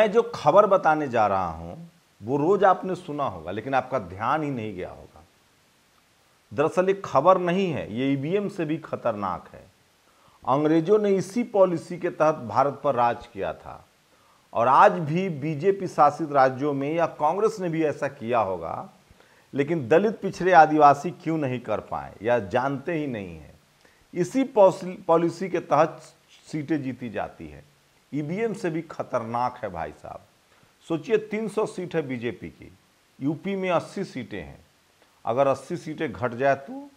मैं जो खबर बताने जा रहा हूं वो रोज आपने सुना होगा लेकिन आपका ध्यान ही नहीं गया होगा दरअसल एक खबर नहीं है ये ईवीएम e से भी खतरनाक है अंग्रेजों ने इसी पॉलिसी के तहत भारत पर राज किया था और आज भी बीजेपी शासित राज्यों में या कांग्रेस ने भी ऐसा किया होगा लेकिन दलित पिछड़े आदिवासी क्यों नहीं कर पाए या जानते ही नहीं है इसी पॉलिसी के तहत सीटें जीती जाती है ईवीएम से भी खतरनाक है भाई साहब सोचिए 300 सीट है बीजेपी की यूपी में 80 सीटें हैं अगर 80 सीटें घट जाए तो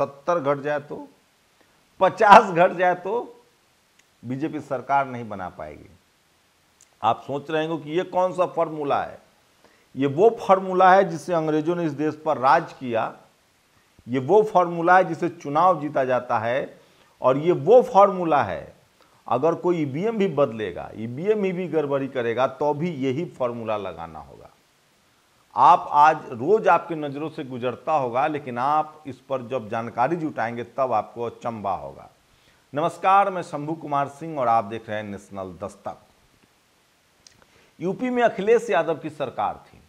70 घट जाए तो 50 घट जाए तो बीजेपी सरकार नहीं बना पाएगी आप सोच रहे हो कि ये कौन सा फॉर्मूला है ये वो फॉर्मूला है जिससे अंग्रेजों ने इस देश पर राज किया ये वो फॉर्मूला है जिसे चुनाव जीता जाता है और ये वो फॉर्मूला है अगर कोई ईवीएम e भी बदलेगा ईवीएम e ही भी गड़बड़ी करेगा तो भी यही फॉर्मूला लगाना होगा आप आज रोज़ आपकी नज़रों से गुजरता होगा लेकिन आप इस पर जब जानकारी जुटाएंगे तब आपको अचंबा होगा नमस्कार मैं शंभू कुमार सिंह और आप देख रहे हैं नेशनल दस्तक यूपी में अखिलेश यादव की सरकार थी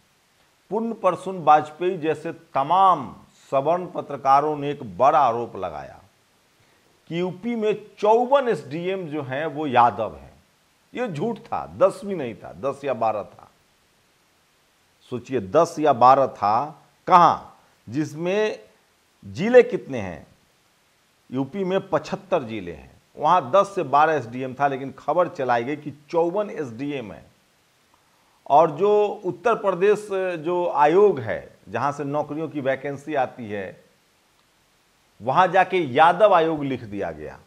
पूर्ण परसुन वाजपेयी जैसे तमाम सवर्ण पत्रकारों ने एक बड़ा आरोप लगाया कि यूपी में चौवन एसडीएम जो हैं वो यादव हैं ये झूठ था दस भी नहीं था दस या बारह था सोचिए दस या बारह था कहां जिसमें जिले कितने हैं यूपी में पचहत्तर जिले हैं वहां दस से बारह एसडीएम था लेकिन खबर चलाई गई कि चौवन एसडीएम है और जो उत्तर प्रदेश जो आयोग है जहां से नौकरियों की वैकेंसी आती है वहां जाके यादव आयोग लिख दिया गया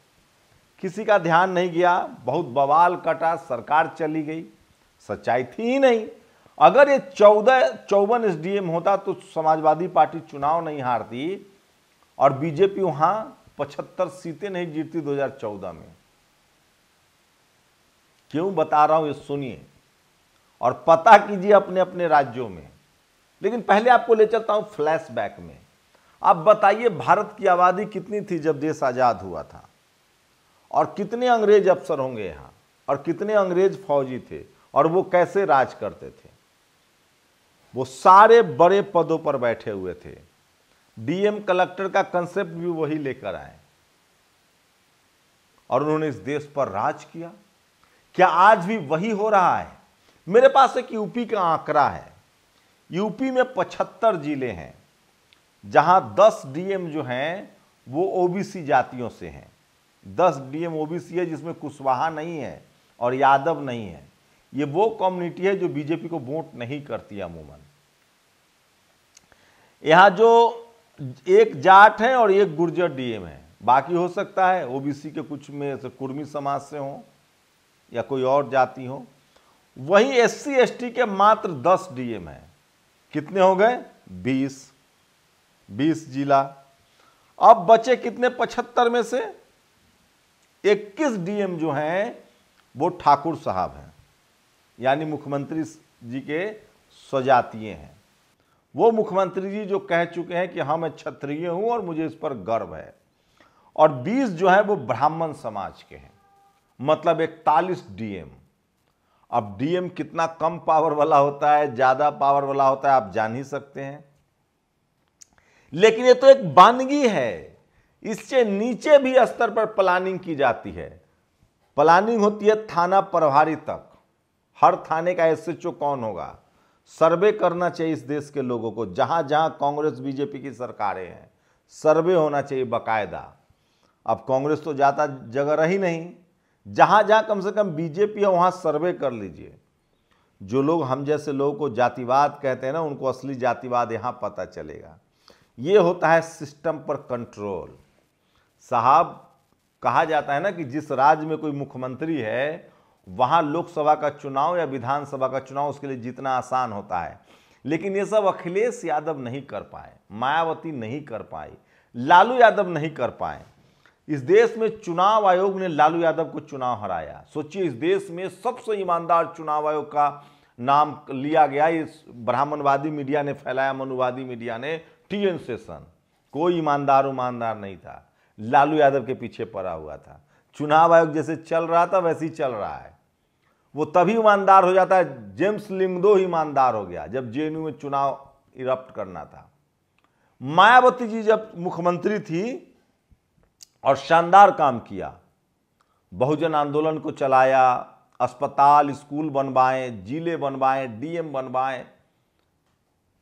किसी का ध्यान नहीं गया बहुत बवाल कटा सरकार चली गई सच्चाई थी ही नहीं अगर ये चौदह चौवन एस होता तो समाजवादी पार्टी चुनाव नहीं हारती और बीजेपी वहां पचहत्तर सीटें नहीं जीतती 2014 में क्यों बता रहा हूं ये सुनिए और पता कीजिए अपने अपने राज्यों में लेकिन पहले आपको ले चलता हूं फ्लैशबैक में अब बताइए भारत की आबादी कितनी थी जब देश आज़ाद हुआ था और कितने अंग्रेज अफसर होंगे यहां और कितने अंग्रेज फौजी थे और वो कैसे राज करते थे वो सारे बड़े पदों पर बैठे हुए थे डीएम कलेक्टर का कंसेप्ट भी वही लेकर आए और उन्होंने इस देश पर राज किया क्या आज भी वही हो रहा है मेरे पास एक यूपी का आंकड़ा है यूपी में पचहत्तर जिले हैं जहां 10 डीएम जो हैं वो ओबीसी जातियों से हैं 10 डीएम ओबीसी है जिसमें कुशवाहा नहीं है और यादव नहीं है ये वो कम्युनिटी है जो बीजेपी को वोट नहीं करती अमूमन यहां जो एक जाट है और एक गुर्जर डीएम है बाकी हो सकता है ओबीसी के कुछ में से कुर्मी समाज से हो या कोई और जाति हो वहीं एस सी के मात्र दस डीएम हैं कितने हो गए बीस बीस जिला अब बचे कितने पचहत्तर में से इक्कीस डीएम जो हैं वो ठाकुर साहब हैं यानी मुख्यमंत्री जी के स्वजातीय हैं वो मुख्यमंत्री जी जो कह चुके हैं कि हाँ मैं क्षत्रिय हूँ और मुझे इस पर गर्व है और 20 जो है वो ब्राह्मण समाज के हैं मतलब इकतालीस डीएम अब डीएम कितना कम पावर वाला होता है ज़्यादा पावर वाला होता है आप जान ही सकते हैं लेकिन ये तो एक बानगी है इससे नीचे भी स्तर पर प्लानिंग की जाती है प्लानिंग होती है थाना प्रभारी तक हर थाने का एस एच कौन होगा सर्वे करना चाहिए इस देश के लोगों को जहां जहां कांग्रेस बीजेपी की सरकारें हैं सर्वे होना चाहिए बकायदा अब कांग्रेस तो जाता जगह रही नहीं जहां जहां कम से कम बीजेपी है वहां सर्वे कर लीजिए जो लोग हम जैसे लोगों को जातिवाद कहते हैं ना उनको असली जातिवाद यहां पता चलेगा ये होता है सिस्टम पर कंट्रोल साहब कहा जाता है ना कि जिस राज्य में कोई मुख्यमंत्री है वहाँ लोकसभा का चुनाव या विधानसभा का चुनाव उसके लिए जीतना आसान होता है लेकिन ये सब अखिलेश यादव नहीं कर पाए मायावती नहीं कर पाई लालू यादव नहीं कर पाए इस देश में चुनाव आयोग ने लालू यादव को चुनाव हराया सोचिए इस देश में सबसे ईमानदार चुनाव आयोग का नाम लिया गया इस ब्राह्मणवादी मीडिया ने फैलाया मनुवादी मीडिया ने टीएन सेशन कोई ईमानदार उमानदार नहीं था लालू यादव के पीछे पड़ा हुआ था चुनाव आयोग जैसे चल रहा था वैसे ही चल रहा है वो तभी ईमानदार हो जाता है जेम्स लिमदो ईमानदार हो गया जब जे में चुनाव इरप्ट करना था मायावती जी जब मुख्यमंत्री थी और शानदार काम किया बहुजन आंदोलन को चलाया अस्पताल स्कूल बनवाएं जिले बनवाएं डीएम बनवाएं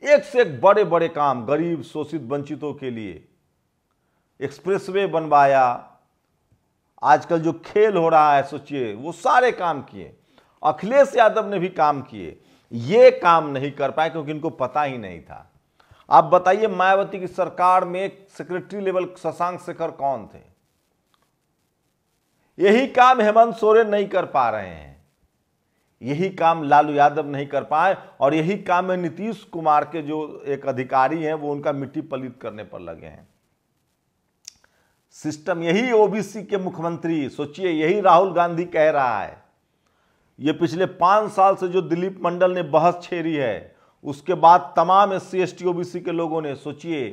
एक से एक बड़े बड़े काम गरीब शोषित वंचितों के लिए एक्सप्रेसवे बनवाया आजकल जो खेल हो रहा है सोचिए वो सारे काम किए अखिलेश यादव ने भी काम किए ये काम नहीं कर पाए क्योंकि इनको पता ही नहीं था आप बताइए मायावती की सरकार में सेक्रेटरी लेवल शशांक शेखर कौन थे यही काम हेमंत सोरेन नहीं कर पा रहे हैं यही काम लालू यादव नहीं कर पाए और यही काम में नीतीश कुमार के जो एक अधिकारी हैं वो उनका मिट्टी पलित करने पर लगे हैं सिस्टम यही ओबीसी के मुख्यमंत्री सोचिए यही राहुल गांधी कह रहा है ये पिछले पांच साल से जो दिलीप मंडल ने बहस छेड़ी है उसके बाद तमाम S C S T OBC के लोगों ने सोचिए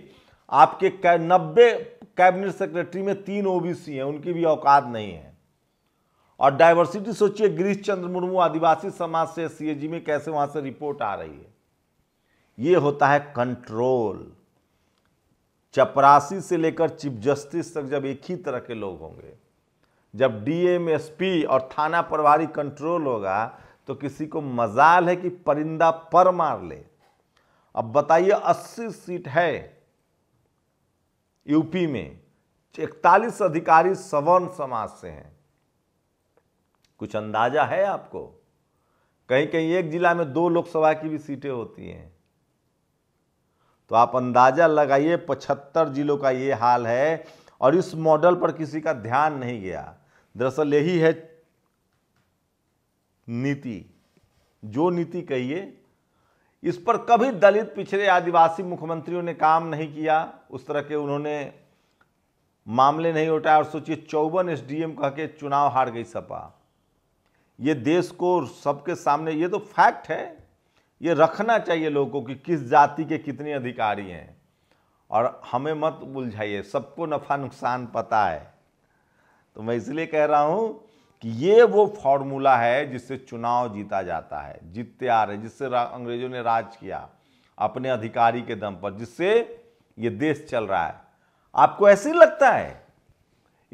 आपके नब्बे कैबिनेट सेक्रेटरी में तीन ओबीसी हैं उनकी भी औकात नहीं है और डाइवर्सिटी सोचिए गिरीश चंद्र मुर्मू आदिवासी समाज से सीएजी में कैसे वहां से रिपोर्ट आ रही है ये होता है कंट्रोल चपरासी से लेकर चीफ जस्टिस तक जब एक ही तरह के लोग होंगे जब डीएमएसपी और थाना प्रभारी कंट्रोल होगा तो किसी को मजाल है कि परिंदा पर मार ले अब बताइए 80 सीट है यूपी में इकतालीस अधिकारी सवर्ण समाज से हैं कुछ अंदाजा है आपको कहीं कहीं एक जिला में दो लोकसभा की भी सीटें होती हैं तो आप अंदाजा लगाइए पचहत्तर जिलों का ये हाल है और इस मॉडल पर किसी का ध्यान नहीं गया दरअसल यही है नीति जो नीति कहिए इस पर कभी दलित पिछड़े आदिवासी मुख्यमंत्रियों ने काम नहीं किया उस तरह के उन्होंने मामले नहीं उठाए और सोचिए चौवन एसडीएम कह के चुनाव हार गई सपा ये देश को सबके सामने ये तो फैक्ट है ये रखना चाहिए लोगों को कि किस जाति के कितने अधिकारी हैं और हमें मत उलझाइए सबको नफ़ा नुकसान पता है तो मैं इसलिए कह रहा हूँ कि ये वो फॉर्मूला है जिससे चुनाव जीता जाता है जीतते आ रहे जिससे अंग्रेजों ने राज किया अपने अधिकारी के दम पर जिससे ये देश चल रहा है आपको ऐसे ही लगता है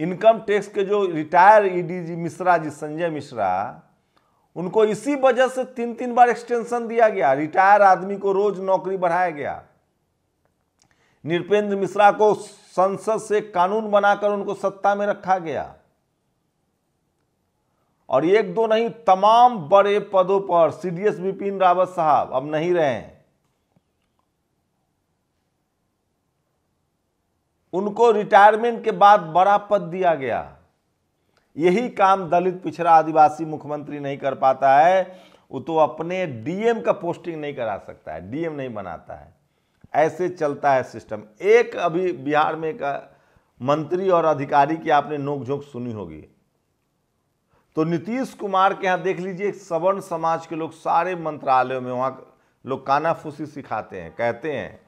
इनकम टैक्स के जो रिटायर ईडी जी मिश्रा जी संजय मिश्रा उनको इसी वजह से तीन तीन बार एक्सटेंशन दिया गया रिटायर आदमी को रोज नौकरी बढ़ाया गया निरपेंद्र मिश्रा को संसद से कानून बनाकर उनको सत्ता में रखा गया और एक दो नहीं तमाम बड़े पदों पर सीडीएस बिपिन रावत साहब अब नहीं रहे हैं उनको रिटायरमेंट के बाद बड़ा पद दिया गया यही काम दलित पिछड़ा आदिवासी मुख्यमंत्री नहीं कर पाता है वो तो अपने डीएम का पोस्टिंग नहीं करा सकता है डीएम नहीं बनाता है ऐसे चलता है सिस्टम एक अभी बिहार में का मंत्री और अधिकारी की आपने नोकझोंक सुनी होगी तो नीतीश कुमार के यहाँ देख लीजिए सवर्ण समाज के लोग सारे मंत्रालयों में वहाँ लोग कानाफूसी सिखाते हैं कहते हैं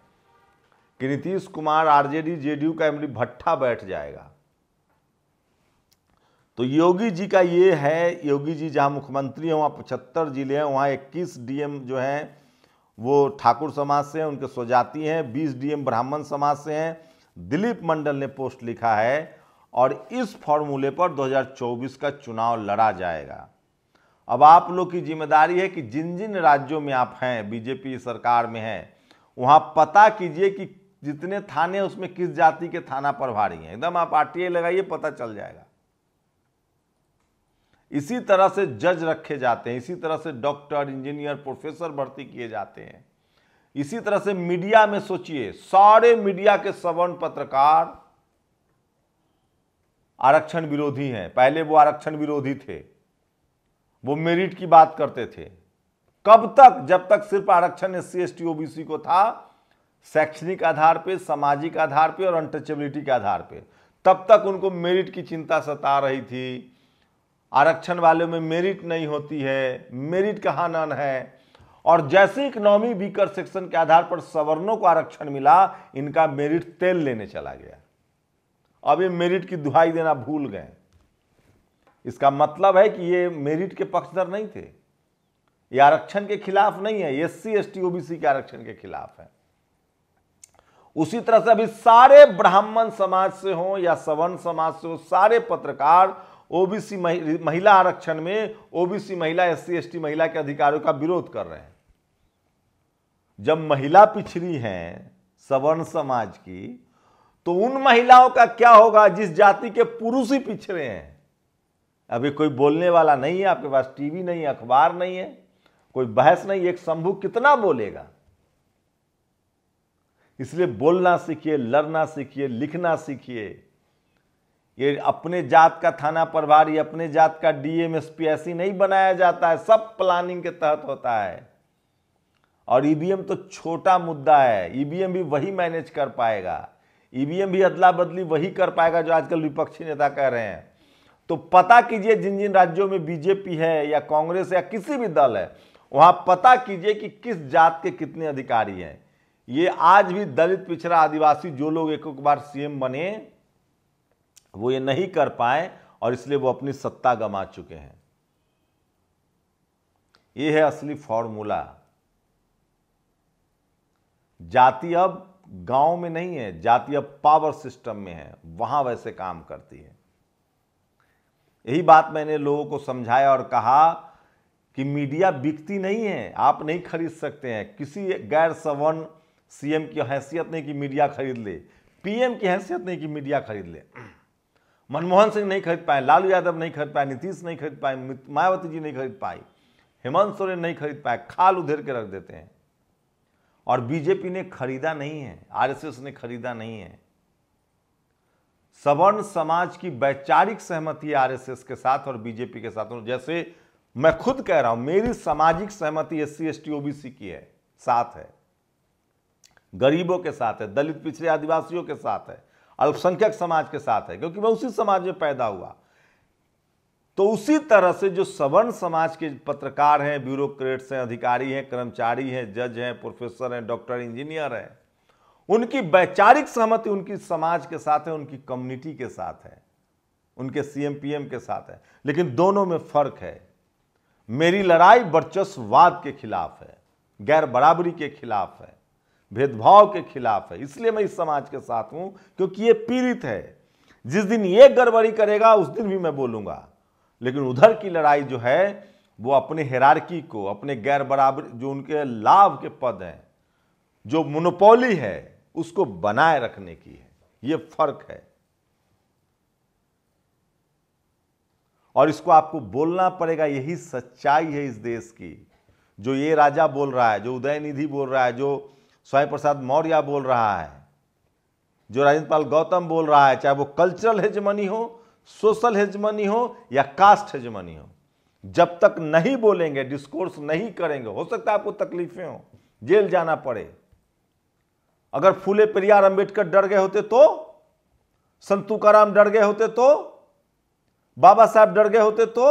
कि नीतीश कुमार आरजेडी जेडीयू का एमडी भट्टा बैठ जाएगा तो योगी जी का ये है योगी जी जहां मुख्यमंत्री हैं वहां पचहत्तर जिले हैं वहां इक्कीस डीएम जो हैं वो ठाकुर समाज से हैं उनके स्वजाति हैं बीस डीएम ब्राह्मण समाज से हैं दिलीप मंडल ने पोस्ट लिखा है और इस फॉर्मूले पर 2024 का चुनाव लड़ा जाएगा अब आप लोग की जिम्मेदारी है कि जिन जिन राज्यों में आप हैं बीजेपी सरकार में हैं वहाँ पता कीजिए कि जितने थाने उसमें किस जाति के थाना प्रभारी हैं एकदम आप आरटीआई लगाइए पता चल जाएगा इसी तरह से जज रखे जाते हैं इसी तरह से डॉक्टर इंजीनियर प्रोफेसर भर्ती किए जाते हैं इसी तरह से मीडिया में सोचिए सारे मीडिया के सवर्ण पत्रकार आरक्षण विरोधी हैं पहले वो आरक्षण विरोधी थे वो मेरिट की बात करते थे कब तक जब तक सिर्फ आरक्षण S C S T OBC को था शैक्षणिक आधार पे सामाजिक आधार पे और अनटचेबिलिटी के आधार पे तब तक उनको मेरिट की चिंता सता रही थी आरक्षण वाले में मेरिट नहीं होती है मेरिट कहाँ नन है और जैसे इकोनॉमी वीकर सेक्शन के आधार पर सवर्णों को आरक्षण मिला इनका मेरिट तेल लेने चला गया अब ये मेरिट की दुहाई देना भूल गए इसका मतलब है कि ये मेरिट के पक्षधर नहीं थे ये आरक्षण के खिलाफ नहीं है S C S T OBC के आरक्षण के खिलाफ है उसी तरह से अभी सारे ब्राह्मण समाज से हो या सवर्ण समाज से हो सारे पत्रकार ओबीसी महिला आरक्षण में ओबीसी महिला एस सी महिला के अधिकारों का विरोध कर रहे हैं जब महिला पिछड़ी हैं सवर्ण समाज की तो उन महिलाओं का क्या होगा जिस जाति के पुरुष ही पिछड़े हैं अभी कोई बोलने वाला नहीं है आपके पास टीवी नहीं है अखबार नहीं है कोई बहस नहीं एक शंभू कितना बोलेगा इसलिए बोलना सीखिए लड़ना सीखिए लिखना सीखिए ये अपने जात का थाना प्रभारी अपने जात का डीएम एसपीएससी नहीं बनाया जाता है सब प्लानिंग के तहत होता है और ईवीएम तो छोटा मुद्दा है ईवीएम भी वही मैनेज कर पाएगा ईवीएम भी अदला बदली वही कर पाएगा जो आजकल विपक्षी नेता कह रहे हैं तो पता कीजिए जिन जिन राज्यों में बीजेपी है या कांग्रेस या किसी भी दल है वहां पता कीजिए कि किस जात के कितने अधिकारी हैं ये आज भी दलित पिछड़ा आदिवासी जो लोग एक बार सीएम बने वो ये नहीं कर पाए और इसलिए वो अपनी सत्ता गमा चुके हैं ये है असली फॉर्मूला जाति अब गांव में नहीं है जाति अब पावर सिस्टम में है वहां वैसे काम करती है यही बात मैंने लोगों को समझाया और कहा कि मीडिया बिकती नहीं है आप नहीं खरीद सकते हैं किसी गैर सवर्ण सीएम की हैसियत नहीं कि मीडिया खरीद ले पीएम की हैसियत नहीं कि मीडिया खरीद ले मनमोहन सिंह नहीं खरीद पाए लालू यादव नहीं खरीद पाए नीतीश नहीं खरीद पाए मायावती जी नहीं खरीद पाई हेमंत सोरेन नहीं खरीद पाए खाल उधेर के रख देते हैं और बीजेपी ने खरीदा नहीं है आरएसएस ने खरीदा नहीं है सवर्ण समाज की वैचारिक सहमति है आरएसएस के साथ और बीजेपी के साथ और जैसे मैं खुद कह रहा हूं मेरी सामाजिक सहमति S C S T OBC की है साथ है गरीबों के साथ है दलित पिछड़े आदिवासियों के साथ है अल्पसंख्यक समाज के साथ है क्योंकि मैं उसी समाज में पैदा हुआ तो उसी तरह से जो सवर्ण समाज के पत्रकार हैं ब्यूरोक्रेट्स हैं अधिकारी हैं कर्मचारी हैं जज हैं प्रोफेसर हैं डॉक्टर इंजीनियर हैं उनकी वैचारिक सहमति उनकी समाज के साथ है उनकी कम्युनिटी के साथ है उनके सीएमपीएम के साथ है लेकिन दोनों में फर्क है मेरी लड़ाई वर्चस्ववाद के खिलाफ है गैर बराबरी के खिलाफ है भेदभाव के खिलाफ है इसलिए मैं इस समाज के साथ हूं क्योंकि ये पीड़ित है जिस दिन ये गड़बड़ी करेगा उस दिन भी मैं बोलूंगा लेकिन उधर की लड़ाई जो है वो अपने हेरारकी को अपने गैर बराबर जो उनके लाभ के पद हैं जो मोनोपोली है उसको बनाए रखने की है ये फर्क है और इसको आपको बोलना पड़ेगा यही सच्चाई है इस देश की जो ये राजा बोल रहा है जो उदयनिधि बोल रहा है जो स्वाई प्रसाद मौर्य बोल रहा है जो राजेंद्र पाल गौतम बोल रहा है चाहे वो कल्चरल हेजमनी हो सोशल हेजमनी हो या कास्ट हेजमनी हो जब तक नहीं बोलेंगे डिस्कोर्स नहीं करेंगे हो सकता है आपको तकलीफें हो जेल जाना पड़े अगर फूले प्रियार अंबेडकर डर गए होते तो संतुकाराम डर गए होते तो बाबा साहब डर गए होते तो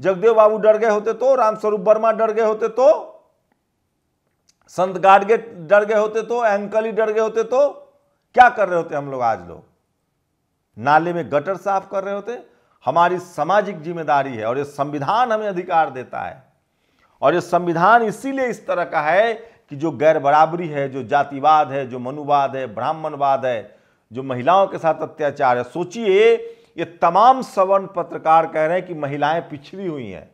जगदेव बाबू डर गए होते तो रामस्वरूप वर्मा डर गए होते तो संत गाड़गे डर गए होते तो एंकल ही डर गए होते तो क्या कर रहे होते हम लोग आज लोग नाले में गटर साफ कर रहे होते हमारी सामाजिक जिम्मेदारी है और ये संविधान हमें अधिकार देता है और ये संविधान इसीलिए इस तरह का है कि जो गैर बराबरी है जो जातिवाद है जो मनुवाद है ब्राह्मणवाद है जो महिलाओं के साथ अत्याचार है सोचिए ये तमाम सवर्ण पत्रकार कह रहे हैं कि महिलाएं पिछड़ी हुई हैं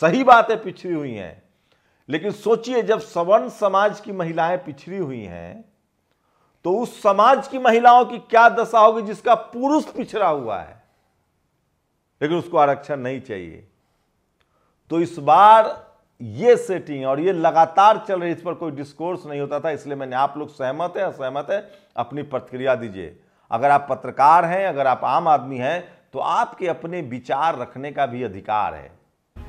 सही बातें पिछड़ी हुई हैं लेकिन सोचिए जब सवर्ण समाज की महिलाएं पिछड़ी हुई हैं तो उस समाज की महिलाओं की क्या दशा होगी जिसका पुरुष पिछड़ा हुआ है लेकिन उसको आरक्षण नहीं चाहिए तो इस बार ये सेटिंग और ये लगातार चल रही इस पर कोई डिस्कोर्स नहीं होता था इसलिए मैंने आप लोग सहमत है असहमत है अपनी प्रतिक्रिया दीजिए अगर आप पत्रकार हैं अगर आप आम आदमी हैं तो आपके अपने विचार रखने का भी अधिकार है